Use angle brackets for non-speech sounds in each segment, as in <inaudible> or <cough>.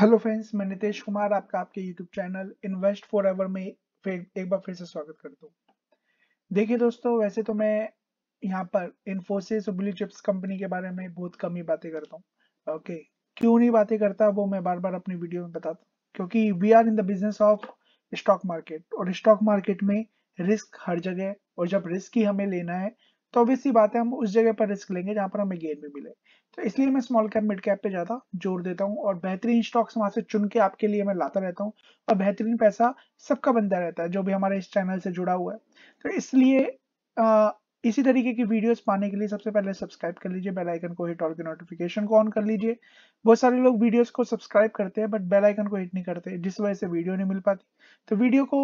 hello friends मैं नितेश कुमार आपका आपके YouTube channel invest forever में फिर एक बार फिर से स्वागत करता हूँ देखिए दोस्तों वैसे तो मैं यहाँ पर इन्फोसिस और ब्लू चिप्स कंपनी के बारे में बहुत कम ही बातें करता हूँ ओके क्यों नहीं बातें करता वो मैं बार बार अपनी वीडियो में बताता हूँ क्योंकि we are in the business of stock market और स्टॉक मार्केट में रिस्क हर जगह और जब रिस्क ही हमें लेना है तो अभी सी बात है हम उस जगह पर रिस्क लेंगे जहां पर हमें गेन भी मिले तो इसलिए मैं स्मॉल कैप मिड कैप पे ज़्यादा जोर देता हूँ और बेहतरीन स्टॉक्स वहां से चुन के आपके लिए मैं लाता रहता हूँ और बेहतरीन पैसा सबका बनता रहता है जो भी हमारे इस चैनल से जुड़ा हुआ है तो इसलिए इसी तरीके की वीडियोस पाने के लिए सबसे पहले सब्सक्राइब कर लीजिए बेल आइकन को हिट और के नोटिफिकेशन को ऑन कर लीजिए बहुत सारे लोग वीडियोस को सब्सक्राइब करते हैं बट बेल आइकन को हिट नहीं करते जिस वजह से वीडियो नहीं मिल पाती तो वीडियो को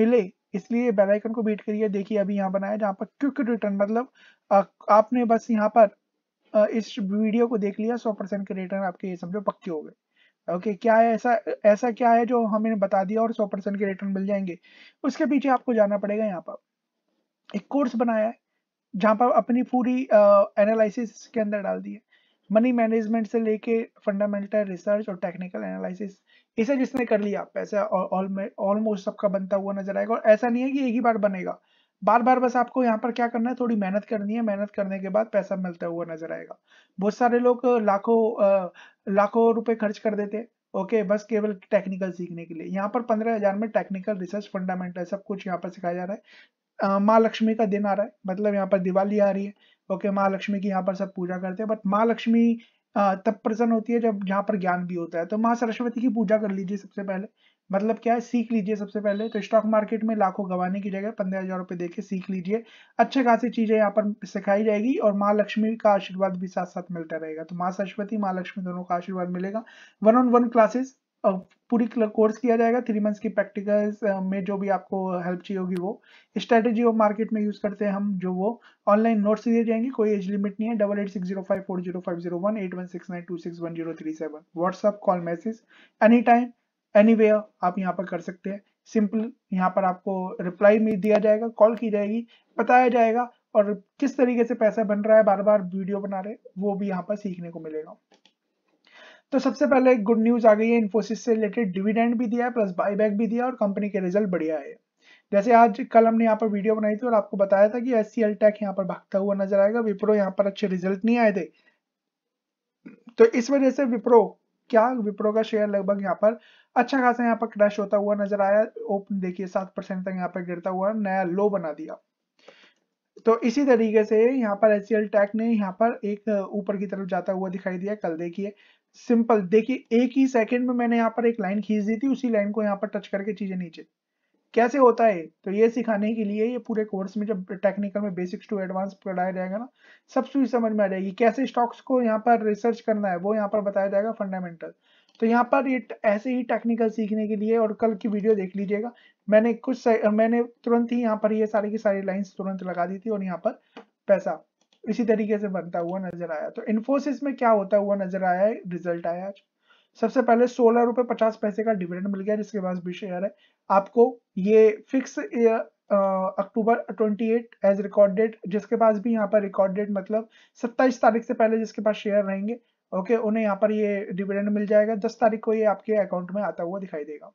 मिले इसलिए बेल आइकन को बीट करिए देखिए अभी यहाँ बनाया जहाँ पर क्विक रिटर्न मतलब आपने बस यहाँ पर इस वीडियो को देख लिया सौ परसेंट के रिटर्न आपके ये समझो पक्के हो गए ओके okay, क्या है ऐसा ऐसा क्या है जो हमें बता दिया और सौ परसेंट के रिटर्न मिल जाएंगे उसके पीछे आपको जाना पड़ेगा यहाँ पर एक कोर्स बनाया है जहाँ पर अपनी पूरी एनालिसिस के अंदर डाल दी है मनी मैनेजमेंट से लेके फंडामेंटल रिसर्च और टेक्निकल एनालिसिस इसे जिसने कर लिया पैसा ऑलमोस्ट सबका बनता हुआ नजर आएगा और ऐसा नहीं है कि एक ही बार बनेगा बार बार बस आपको यहाँ पर क्या करना है थोड़ी मेहनत करनी है मेहनत करने के बाद पैसा मिलता हुआ नजर आएगा बहुत सारे लोग लाखों लाखों रुपए खर्च कर देते हैं ओके बस केवल टेक्निकल सीखने के लिए यहाँ पर पंद्रह हजार में टेक्निकल रिसर्च फंडामेंटल सब कुछ यहाँ पर सिखाया जा रहा है माँ लक्ष्मी का दिन आ रहा है मतलब यहाँ पर दिवाली आ रही है ओके माँ लक्ष्मी की यहाँ पर सब पूजा करते हैं बट माँ लक्ष्मी तब प्रसन्न होती है जब यहाँ पर ज्ञान भी होता है तो माँ सरस्वती की पूजा कर लीजिए सबसे पहले मतलब क्या है सीख लीजिए सबसे पहले तो स्टॉक मार्केट में लाखों गवाने की जगह पंद्रह हजार रुपये देके सीख लीजिए अच्छे खासी चीजें यहाँ पर सिखाई जाएगी और माँ लक्ष्मी का आशीर्वाद भी साथ साथ मिलता रहेगा तो माँ सरस्वती माँ लक्ष्मी दोनों का आशीर्वाद मिलेगा वन ऑन वन क्लासेस पूरी कोर्स किया जाएगा थ्री मंथ्स की प्रैक्टिकल्स में जो भी आपको हेल्प चाहिए होगी वो स्ट्रेटेजी ऑफ मार्केट में यूज़ करते हैं हम जो वो ऑनलाइन नोट्स दिए जाएंगे कोई एज लिमिट नहीं है double eight six zero five four zero five zero one eight one six nine two six one zero three seven WhatsApp call message any time anyway आप यहाँ पर कर सकते हैं सिंपल यहाँ पर आपको रिप्लाई में दिया जाएगा कॉल की जाएगी बताया जाएगा और किस तरीके से पैसा बन रहा है बार बार वीडियो बना रहे वो भी यहाँ पर सीखने को मिलेगा तो सबसे पहले एक गुड न्यूज आ गई है इन्फोसिस से रिलेटेड डिविडेंड भी दिया है प्लस बाईबैक भी दिया और कंपनी के रिजल्ट बढ़िया है जैसे आज कल हमने यहाँ पर वीडियो बनाई थी और आपको बताया था कि एस सी एल टेक यहाँ पर भागता हुआ नजर आएगा विप्रो यहाँ पर अच्छे रिजल्ट नहीं आए थे तो इस वजह से विप्रो क्या विप्रो का शेयर लगभग यहाँ पर अच्छा खासा यहाँ पर क्रैश होता हुआ नजर आया ओपन देखिए सात परसेंट तक यहाँ पर गिरता हुआ नया लो बना दिया तो इसी तरीके से यहाँ पर एस टेक ने यहाँ पर एक ऊपर की तरफ जाता हुआ दिखाई दिया कल देखिए सिंपल देखिए एक ही सेकंड में मैंने यहाँ पर एक लाइन खींच दी थी उसी लाइन को यहाँ पर टच करके चीजें नीचे कैसे होता है तो ये सिखाने के लिए ये पूरे कोर्स में जब टेक्निकल में बेसिक्स टू एडवांस पढ़ाया जाएगा ना सब चीज समझ में आ जाएगी कैसे स्टॉक्स को यहाँ पर रिसर्च करना है वो यहाँ पर बताया जाएगा फंडामेंटल तो यहाँ पर ये ऐसे ही टेक्निकल सीखने के लिए और कल की वीडियो देख लीजिएगा मैंने कुछ मैंने तुरंत ही यहाँ पर ये सारी की सारी लाइन्स तुरंत लगा दी थी और यहाँ पर पैसा इसी तरीके से बनता हुआ नजर आया तो इन्फोसिस में क्या होता हुआ नजर आया रिजल्ट आया आज सबसे पहले सोलह रुपए पचास पैसे का डिविडेंड मिल गया जिसके पास भी शेयर है आपको ये fix October twenty eight as record date जिसके पास भी यहाँ पर रिकॉर्ड डेट मतलब सत्ताईस तारीख से पहले जिसके पास शेयर रहेंगे ओके उन्हें यहाँ पर ये डिविडेंड मिल जाएगा दस तारीख को ये आपके अकाउंट में आता हुआ दिखाई देगा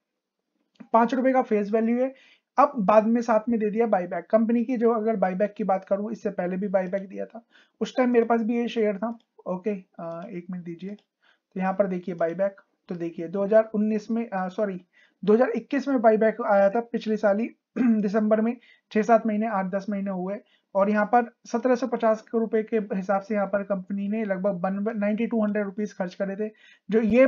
पांच रुपए का फेस वैल्यू है अब बाद में साथ में दे दिया बाईबैक कंपनी की जो अगर बाईबैक की बात करूं इससे पहले भी बाईबैक दिया था उस टाइम मेरे पास भी ये शेयर था ओके आ, एक मिनट दीजिए तो यहाँ पर देखिए बाईबैक तो देखिए 2019 में सॉरी 2021 में बाईबैक आया था पिछले साल ही <clears throat> दिसंबर में छह सात महीने आठ दस महीने हुए और यहाँ पर सत्रह सौ के हिसाब से यहाँ पर कंपनी ने लगभग नाइनटी टू खर्च करे थे जो ये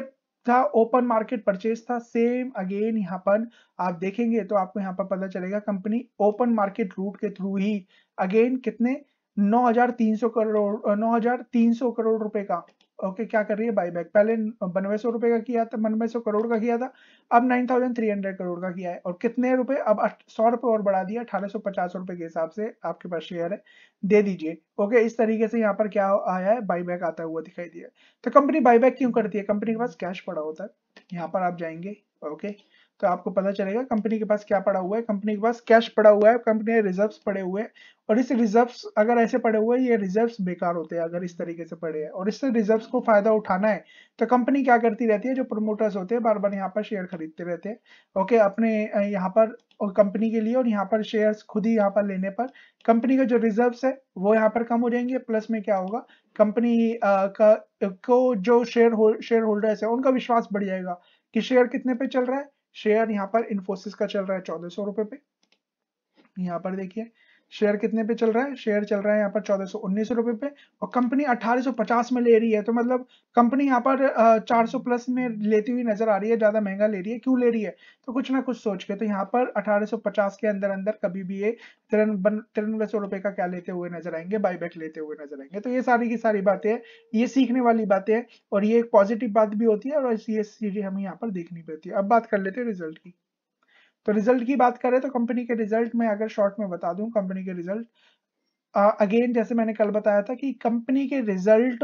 था ओपन मार्केट परचेज था सेम अगेन यहाँ पर आप देखेंगे तो आपको यहाँ पर पता चलेगा कंपनी ओपन मार्केट रूट के थ्रू ही अगेन कितने 9,300 करोड़ 9,300 करोड़ रुपए का ओके क्या कर रही है बाईबैक पहले बनवे सौ रुपए का किया था बनवे सौ करोड़ का किया था अब nine thousand three hundred crore का किया है और कितने रुपए अब सौ रुपए और बढ़ा दिया अठारह सौ पचास रुपए के हिसाब से आपके पास शेयर है दे दीजिए ओके इस तरीके से यहाँ पर क्या आया है बाईबैक आता हुआ दिखाई दिया तो कंपनी बाईबैक क्यों करती है कंपनी के पास कैश पड़ा होता है यहाँ पर आप जाएंगे ओके तो आपको पता चलेगा कंपनी के पास क्या पड़ा हुआ है कंपनी के पास कैश पड़ा हुआ है कंपनी के रिजर्व्स पड़े हुए हैं और इस रिजर्व्स अगर ऐसे पड़े हुए हैं ये रिजर्व्स बेकार होते हैं अगर इस तरीके से पड़े हैं और इससे रिजर्व्स को फायदा उठाना है तो कंपनी क्या करती रहती है जो प्रमोटर्स होते हैं बार बार यहाँ पर शेयर खरीदते रहते हैं ओके अपने यहाँ पर और कंपनी के लिए और यहाँ पर शेयर्स खुद ही यहाँ पर लेने पर कंपनी का जो रिजर्व है वो यहाँ पर कम हो जाएंगे प्लस में क्या होगा कंपनी का को जो शेयर शेयर होल्डर्स है उनका विश्वास बढ़ जाएगा कि शेयर कितने पे चल रहा है शेयर यहाँ पर इन्फोसिस का चल रहा है चौदह सौ रुपए पे यहाँ पर देखिए शेयर कितने पे चल रहा है शेयर चल रहा है यहाँ पर चौदह सौ उन्नीस रुपए पे और कंपनी 1850 में ले रही है तो मतलब कंपनी यहाँ पर 400 प्लस में लेती हुई नजर आ रही है ज्यादा महंगा ले रही है क्यों ले रही है तो कुछ ना कुछ सोच के तो यहाँ पर 1850 के अंदर अंदर कभी भी ये तिरानवे सौ रुपए का क्या लेते हुए नजर आएंगे बाईबैक लेते हुए नजर आएंगे तो ये सारी की सारी बातें हैं ये सीखने वाली बातें हैं और ये एक पॉजिटिव बात भी होती है और ये चीजें हमें यहाँ पर देखनी पड़ती है अब बात कर लेते हैं रिजल्ट की तो रिजल्ट की बात करें तो कंपनी के रिजल्ट में अगर शॉर्ट में बता दूं कंपनी के रिजल्ट अगेन uh, जैसे मैंने कल बताया था कि कंपनी के result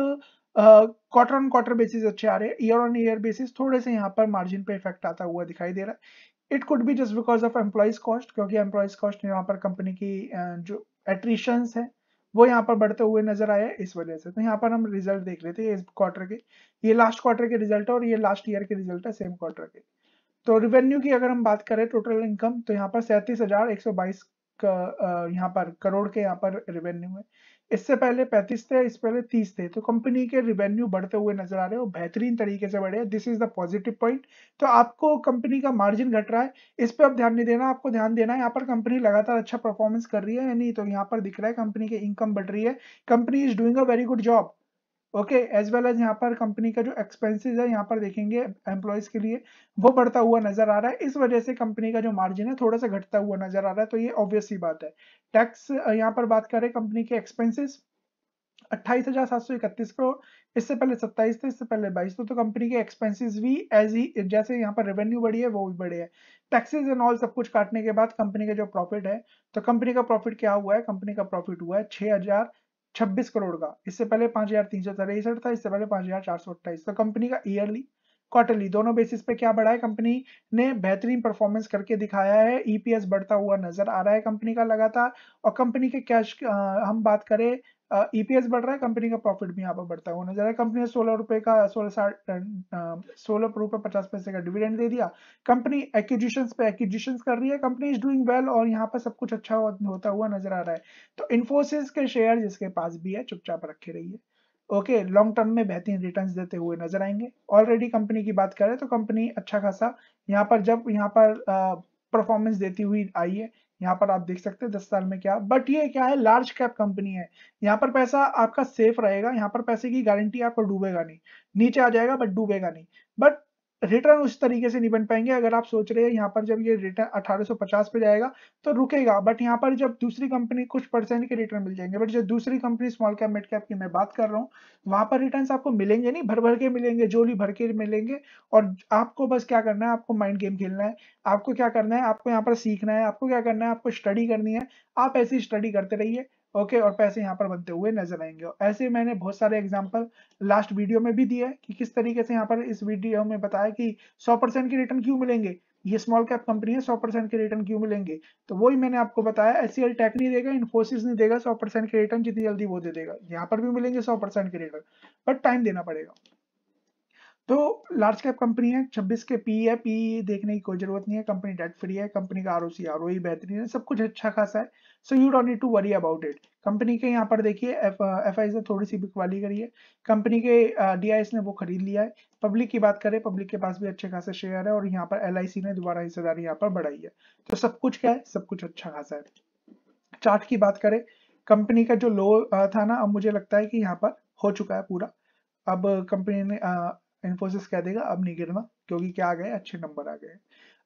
quarter on quarter basis अच्छे आ रहे हैं ईयर ऑन ईयर बेसिस थोड़े से यहाँ पर मार्जिन पे इफेक्ट आता हुआ दिखाई दे रहा है it could be just because of employees cost क्योंकि एम्प्लॉयज कॉस्ट यहाँ पर कंपनी की uh, जो एट्रीशन है वो यहाँ पर बढ़ते हुए नजर आया इस वजह से तो यहाँ पर हम रिजल्ट देख रहे थे इस क्वार्टर के ये लास्ट क्वार्टर के रिजल्ट है और ये लास्ट ईयर के रिजल्ट है सेम क्वार्टर के तो रिवेन्यू की अगर हम बात करें टोटल इनकम तो यहाँ पर सैंतीस हजार एक सौ बाईस यहाँ पर करोड़ के यहाँ पर रिवेन्यू है इससे पहले पैंतीस थे इससे पहले तीस थे तो कंपनी के रिवेन्यू बढ़ते हुए नजर आ रहे हो बेहतरीन तरीके से बढ़े this is the positive point तो आपको कंपनी का मार्जिन घट रहा है इस पर आप ध्यान नहीं देना आपको ध्यान देना है यहाँ पर कंपनी लगातार अच्छा परफॉर्मेंस कर रही है नहीं तो यहाँ पर दिख रहा है कंपनी की इनकम बढ़ रही है company is doing a very good job okay as well as यहाँ पर कंपनी का जो एक्सपेंसेस है यहाँ पर देखेंगे एम्प्लॉयज के लिए वो बढ़ता हुआ नजर आ रहा है इस वजह से कंपनी का जो मार्जिन है थोड़ा सा घटता हुआ नजर आ रहा है तो ये ऑब्वियस ही बात है टैक्स यहाँ पर बात करें कंपनी के एक्सपेंसेस अट्ठाईस हजार सात सौ इकतीस करोड़ इससे पहले सत्ताईस थे इससे पहले बाईस तो, तो कंपनी के एक्सपेंसेस भी एज ही जैसे यहाँ पर रेवेन्यू बढ़ी है वो भी बढ़े हैं टैक्सेस एंड ऑल सब कुछ काटने के बाद कंपनी का जो प्रॉफिट है तो कंपनी का प्रॉफिट क्या हुआ है कंपनी का प्रॉफिट हुआ है छह हजार छब्बीस करोड़ का इससे पहले पांच हजार तीन सौ तिरसठ था इससे पहले पांच हजार चार सौ अट्ठाईस तो कंपनी का ईयरली क्वार्टरली दोनों बेसिस पे क्या बढ़ा है कंपनी ने बेहतरीन परफॉर्मेंस करके दिखाया है ईपीएस e बढ़ता हुआ नजर आ रहा है कंपनी का लगातार और कंपनी के कैश हम बात करें ईपीएस uh, e बढ़ रहा है कंपनी का प्रॉफिट भी यहाँ पर बढ़ता हुआ नजर आया कंपनी ने सोलह रुपए का सोलह साठ सोलह रुपए पचास पैसे का डिविडेंड दे दिया कंपनी एक्विजिशन पे एक्विजिशन कर रही है कंपनी इज डूइंग वेल और यहाँ पर सब कुछ अच्छा होता हुआ नजर आ रहा है तो इन्फोसिस के शेयर जिसके पास भी है चुपचाप रखे रही है ओके लॉन्ग टर्म में बेहतरीन रिटर्न्स देते हुए नजर आएंगे ऑलरेडी कंपनी की बात करें तो कंपनी अच्छा खासा यहाँ पर जब यहाँ पर परफॉर्मेंस देती हुई आई है यहाँ पर आप देख सकते हैं दस साल में क्या बट ये क्या है लार्ज कैप कंपनी है यहाँ पर पैसा आपका सेफ रहेगा यहाँ पर पैसे की गारंटी आपको डूबेगा नहीं नीचे आ जाएगा बट डूबेगा नहीं बट रिटर्न उस तरीके से नहीं बन पाएंगे अगर आप सोच रहे हैं यहाँ पर जब ये रिटर्न 1850 पे जाएगा तो रुकेगा बट यहाँ पर जब दूसरी कंपनी कुछ परसेंट के रिटर्न मिल जाएंगे बट जो दूसरी company small cap mid cap की मैं बात कर रहा हूँ वहां पर रिटर्न आपको मिलेंगे नहीं भर भर के मिलेंगे जोली भर के मिलेंगे और आपको बस क्या करना है आपको माइंड गेम खेलना है आपको क्या करना है आपको यहाँ पर सीखना है आपको क्या करना है आपको स्टडी करनी है आप ऐसी स्टडी करते रहिए ओके और पैसे यहाँ पर बनते हुए नजर आएंगे ऐसे मैंने बहुत सारे एग्जाम्पल लास्ट वीडियो में भी दिया है कि किस तरीके से यहाँ पर इस वीडियो में बताया कि 100 परसेंट के रिटर्न क्यों मिलेंगे ये स्मॉल कैप कंपनी है 100 परसेंट के रिटर्न क्यों मिलेंगे तो वही मैंने आपको बताया एस टेक नहीं देगा इन्फोसिस नहीं देगा सौ परसेंट के रिटर्न जितनी जल्दी वो दे देगा यहाँ पर भी मिलेंगे सौ परसेंट के रिटर्न बट टाइम देना पड़ेगा तो लार्ज कैप कंपनी है 26 के पी है पी देखने की कोई जरूरत नहीं है कंपनी डेट फ्री है कंपनी का आरओसी आरओ e बेहतरीन है सब कुछ अच्छा खासा है so you don't need to worry about it company के यहाँ पर देखिए एफ आई से थोड़ी सी बिकवाली करी है कंपनी के डी ने वो खरीद लिया है पब्लिक की बात करें पब्लिक के पास भी अच्छे खासे शेयर है और यहाँ पर एल ने दोबारा हिस्सेदारी यहाँ पर बढ़ाई है तो सब कुछ क्या है सब कुछ अच्छा खासा है चार्ट की बात करें कंपनी का जो लो था ना अब मुझे लगता है कि यहाँ पर हो चुका है पूरा अब कंपनी ने इन्फोसिस कह देगा अब नहीं गिरना क्योंकि क्या आ गए अच्छे नंबर आ गए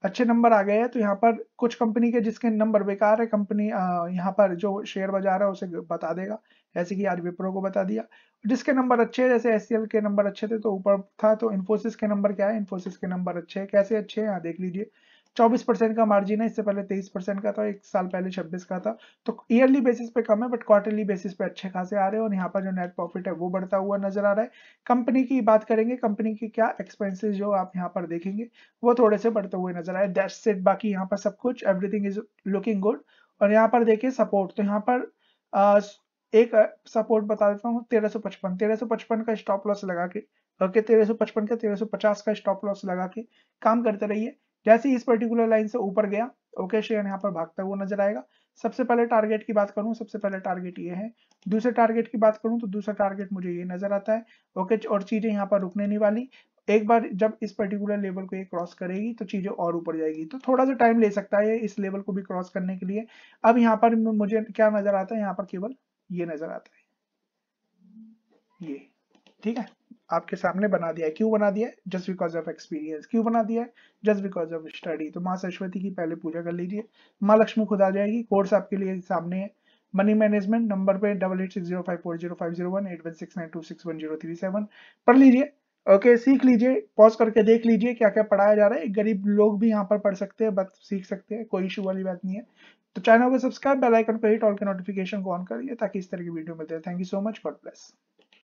अच्छे नंबर आ गए हैं तो यहाँ पर कुछ कंपनी के जिसके नंबर बेकार है कंपनी यहाँ पर जो शेयर बाजार है उसे बता देगा जैसे कि आज विप्रो को बता दिया जिसके नंबर अच्छे जैसे एस के नंबर अच्छे थे तो ऊपर था तो इन्फोसिस के नंबर क्या है इन्फोसिस के नंबर अच्छे है कैसे अच्छे हैं यहाँ देख लीजिए चौबीस परसेंट का मार्जिन है इससे पहले तेईस परसेंट का था एक साल पहले छब्बीस का था तो ईयरली बेसिस पे कम है बट क्वार्टरली बेसिस पे अच्छे खासे आ रहे हैं और यहाँ पर जो नेट प्रॉफिट है वो बढ़ता हुआ नजर आ रहा है कंपनी की बात करेंगे कंपनी के क्या एक्सपेंसिस जो आप यहाँ पर देखेंगे वो थोड़े से बढ़ते हुए नजर आए दैट सेट बाकी यहाँ पर सब कुछ एवरीथिंग इज लुकिंग गुड और यहाँ पर देखिए सपोर्ट तो यहाँ पर आ, एक सपोर्ट बता देता हूँ तेरह सौ पचपन तेरह सौ पचपन का स्टॉप लॉस लगा के ओके तेरह सौ पचपन का तेरह सौ पचास का स्टॉप लॉस लगा के काम करते रहिए जैसे इस पर्टिकुलर लाइन से ऊपर गया ओके शेयर यहाँ पर भागता हुआ नजर आएगा सबसे पहले टारगेट की बात करूं सबसे पहले टारगेट ये है दूसरे टारगेट की बात करूं तो दूसरा टारगेट मुझे ये नजर आता है ओके और चीजें यहाँ पर रुकने नहीं वाली एक बार जब इस पर्टिकुलर लेवल को ये क्रॉस करेगी तो चीजें और ऊपर जाएगी तो थोड़ा सा टाइम ले सकता है इस लेवल को भी क्रॉस करने के लिए अब यहाँ पर मुझे क्या नजर आता है यहाँ पर केवल ये नजर आता है ये ठीक है आपके सामने बना दिया है क्यों बना दिया है जस्ट बिकॉज ऑफ एक्सपीरियंस क्यों बना दिया है जस्ट बिकॉज ऑफ स्टडी तो माँ सरस्वती की पहले पूजा कर लीजिए माँ लक्ष्मी खुद आ जाएगी कोर्स आपके लिए सामने है मनी मैनेजमेंट नंबर पे double eight six zero five four zero five zero one eight one six nine two six one zero three seven पढ़ लीजिए ओके okay, सीख लीजिए पॉज करके देख लीजिए क्या क्या पढ़ाया जा रहा है गरीब लोग भी यहाँ पर पढ़ सकते हैं बस सीख सकते हैं कोई इशू वाली बात नहीं है तो चैनल को सब्सक्राइब बेल आइकन पर हिट ऑल के नोटिफिकेशन को ऑन करिए ताकि इस तरह की वीडियो मिलते हैं thank you so much God bless